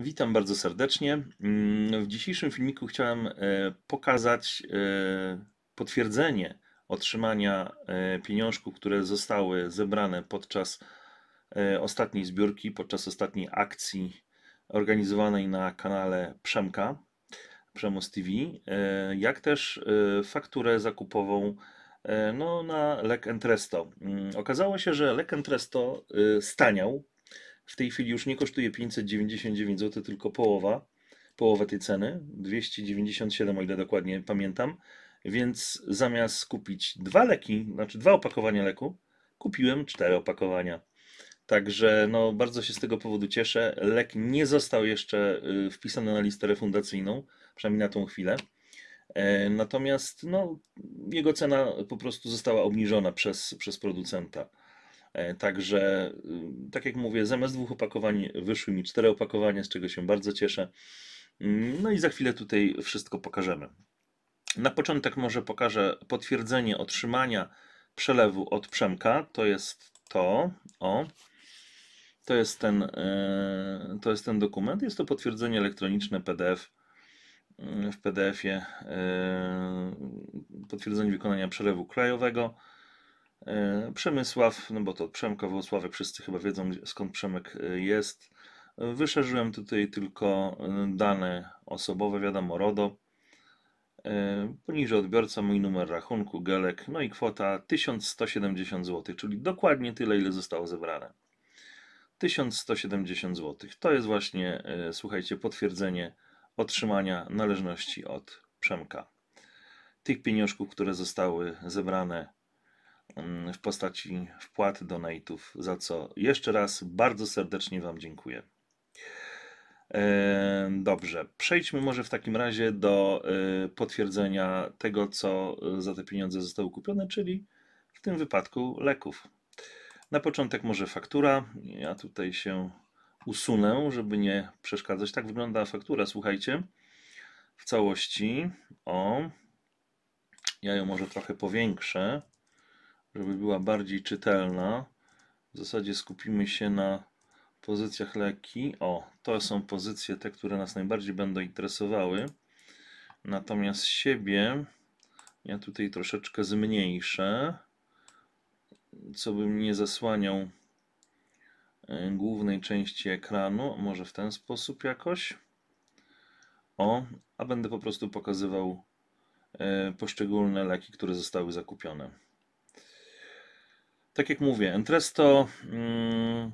Witam bardzo serdecznie. Mm, w dzisiejszym filmiku chciałem e, pokazać e, potwierdzenie otrzymania e, pieniążków, które zostały zebrane podczas ostatniej zbiórki, podczas ostatniej akcji organizowanej na kanale Przemka, Przemus TV, jak też fakturę zakupową no, na Lek Entresto. Mm, okazało się, że Lek Entresto staniał w tej chwili już nie kosztuje 599 zł, tylko połowa, połowę tej ceny, 297 o ile dokładnie pamiętam. Więc zamiast kupić dwa leki, znaczy dwa opakowania leku, kupiłem cztery opakowania. Także no, bardzo się z tego powodu cieszę. Lek nie został jeszcze y, wpisany na listę refundacyjną, przynajmniej na tą chwilę. E, natomiast no, jego cena po prostu została obniżona przez, przez producenta. E, także, y, tak jak mówię, zamiast dwóch opakowań wyszły mi cztery opakowania, z czego się bardzo cieszę. Mm, no i za chwilę tutaj wszystko pokażemy. Na początek może pokażę potwierdzenie otrzymania przelewu od Przemka. To jest to, o, to jest ten, e, to jest ten dokument. Jest to potwierdzenie elektroniczne PDF w PDF-ie e, potwierdzenie wykonania przelewu krajowego. E, Przemysław, no bo to Przemka Włosławek, wszyscy chyba wiedzą skąd Przemek e, jest. E, wyszerzyłem tutaj tylko dane osobowe, wiadomo, RODO. Poniżej odbiorca mój numer rachunku, gelek, no i kwota 1170 zł, czyli dokładnie tyle, ile zostało zebrane. 1170 zł. To jest właśnie, słuchajcie, potwierdzenie otrzymania należności od Przemka. Tych pieniążków, które zostały zebrane w postaci wpłat, donate'ów, za co jeszcze raz bardzo serdecznie Wam dziękuję. Dobrze, przejdźmy może w takim razie do e, potwierdzenia tego, co e, za te pieniądze zostało kupione, czyli w tym wypadku leków. Na początek może faktura. Ja tutaj się usunę, żeby nie przeszkadzać. Tak wygląda faktura, słuchajcie, w całości. O, ja ją może trochę powiększę żeby była bardziej czytelna. W zasadzie skupimy się na pozycjach leki. O, to są pozycje te, które nas najbardziej będą interesowały. Natomiast siebie ja tutaj troszeczkę zmniejszę, co by nie zasłaniał e, głównej części ekranu. Może w ten sposób jakoś. O, a będę po prostu pokazywał e, poszczególne leki, które zostały zakupione tak jak mówię, Entresto mm,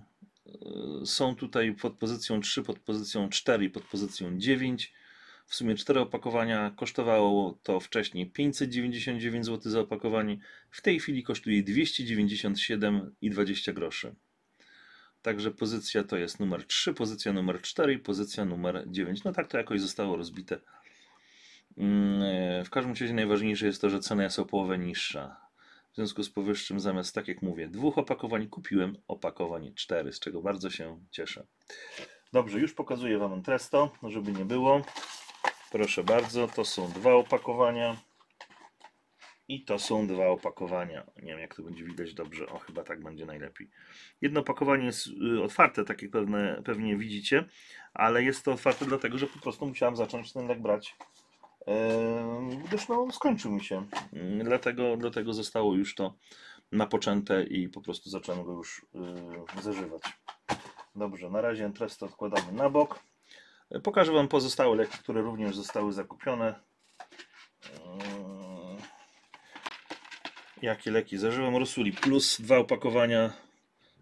są tutaj pod pozycją 3, pod pozycją 4 i pod pozycją 9. W sumie 4 opakowania kosztowało to wcześniej 599 zł za opakowanie. W tej chwili kosztuje 297,20 groszy. Także pozycja to jest numer 3, pozycja numer 4 i pozycja numer 9. No tak to jakoś zostało rozbite. Mm, w każdym razie najważniejsze jest to, że cena jest o połowę niższa. W związku z powyższym, zamiast, tak jak mówię, dwóch opakowań, kupiłem opakowanie cztery, z czego bardzo się cieszę. Dobrze, już pokazuję Wam Tresto, żeby nie było. Proszę bardzo, to są dwa opakowania. I to są dwa opakowania. Nie wiem, jak to będzie widać dobrze. O, chyba tak będzie najlepiej. Jedno opakowanie jest y, otwarte, tak jak pewne, pewnie widzicie, ale jest to otwarte dlatego, że po prostu musiałem zacząć ten lek brać gdyż no, skończył mi się. Mm, dlatego, dlatego zostało już to napoczęte i po prostu zacząłem go już zeżywać. zażywać. Dobrze, na razie to odkładamy na bok. Pokażę Wam pozostałe leki, które również zostały zakupione. Jakie leki zażyłem? Rosuli plus dwa opakowania.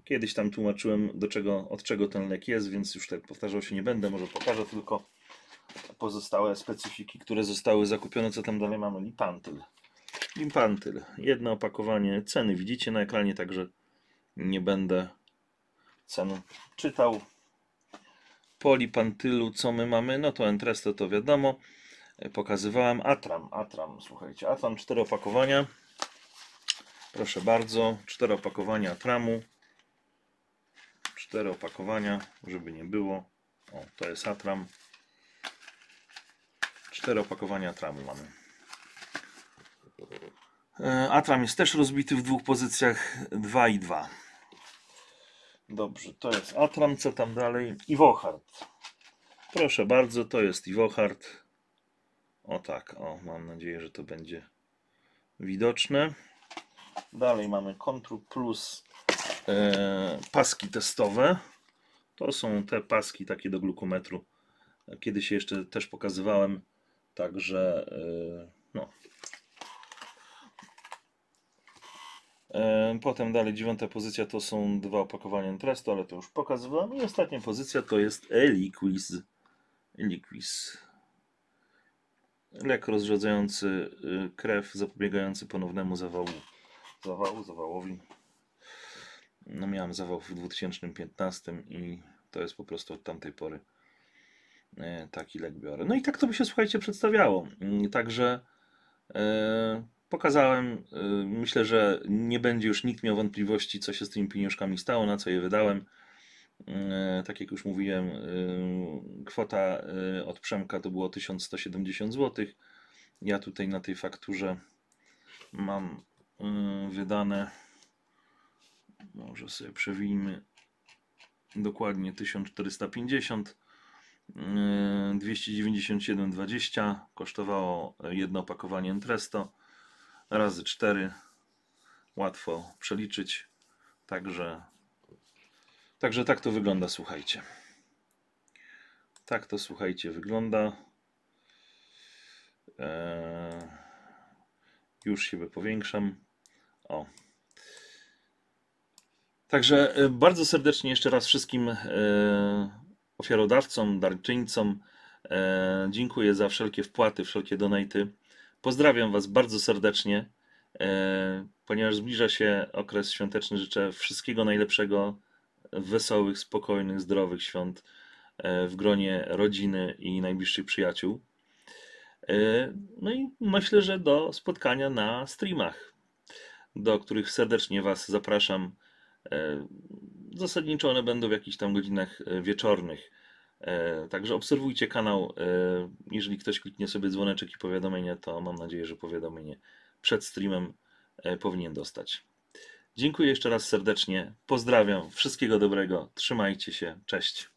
Kiedyś tam tłumaczyłem, do czego, od czego ten lek jest, więc już tak powtarzał się nie będę. Może pokażę tylko pozostałe specyfiki, które zostały zakupione. Co tam dalej mamy? Lipantyl. lipantyl. Jedno opakowanie. Ceny widzicie na ekranie, także nie będę cen czytał. Po lipantylu co my mamy? No to Entresto to wiadomo. E, pokazywałem Atram. Atram, słuchajcie. Atram, cztery opakowania. Proszę bardzo, cztery opakowania Atramu. Cztery opakowania, żeby nie było. O, to jest Atram. Cztery opakowania atramu mamy. E, atram jest też rozbity w dwóch pozycjach 2 i 2. Dobrze, to jest Atram, co tam dalej? Iwohard. Proszę bardzo, to jest Iwohard. O tak, o, mam nadzieję, że to będzie widoczne. Dalej mamy Contour Plus e, paski testowe. To są te paski takie do glukometru. Kiedy się jeszcze też pokazywałem Także y, no. Y, potem dalej dziewiąta pozycja to są dwa opakowania Presto, ale to już pokazywałem. I ostatnia pozycja to jest Eliquis. Eliquis. Lek rozrzedzający y, krew, zapobiegający ponownemu zawału. Zawału, zawałowi. No miałem zawał w 2015 i to jest po prostu od tamtej pory. E, taki lek biorę. No i tak to by się, słuchajcie, przedstawiało. Mm, także e, pokazałem, e, myślę, że nie będzie już nikt miał wątpliwości, co się z tymi pieniążkami stało, na co je wydałem. Tak jak już mówiłem, kwota od Przemka to było 1170 zł. Ja tutaj na tej fakturze mam wydane, może sobie przewijmy, dokładnie 1450 zł 297,20 kosztowało jedno opakowanie Entresto razy 4 łatwo przeliczyć także także tak to wygląda słuchajcie tak to słuchajcie wygląda eee, już siebie powiększam o Także e, bardzo serdecznie jeszcze raz wszystkim eee, ofiarodawcom, darczyńcom. E, dziękuję za wszelkie wpłaty, wszelkie donaty. Pozdrawiam Was bardzo serdecznie. E, ponieważ zbliża się okres świąteczny, życzę wszystkiego najlepszego, wesołych, spokojnych, zdrowych świąt e, w gronie rodziny i najbliższych przyjaciół. No i myślę, że do spotkania na streamach, do których serdecznie Was zapraszam. Zasadniczo one będą w jakichś tam godzinach e, wieczornych. E, także obserwujcie kanał. E, jeżeli ktoś kliknie sobie dzwoneczek i powiadomienie, to mam nadzieję, że powiadomienie przed streamem powinien dostać. Dziękuję jeszcze raz serdecznie. Pozdrawiam. Wszystkiego dobrego. Trzymajcie się. Cześć.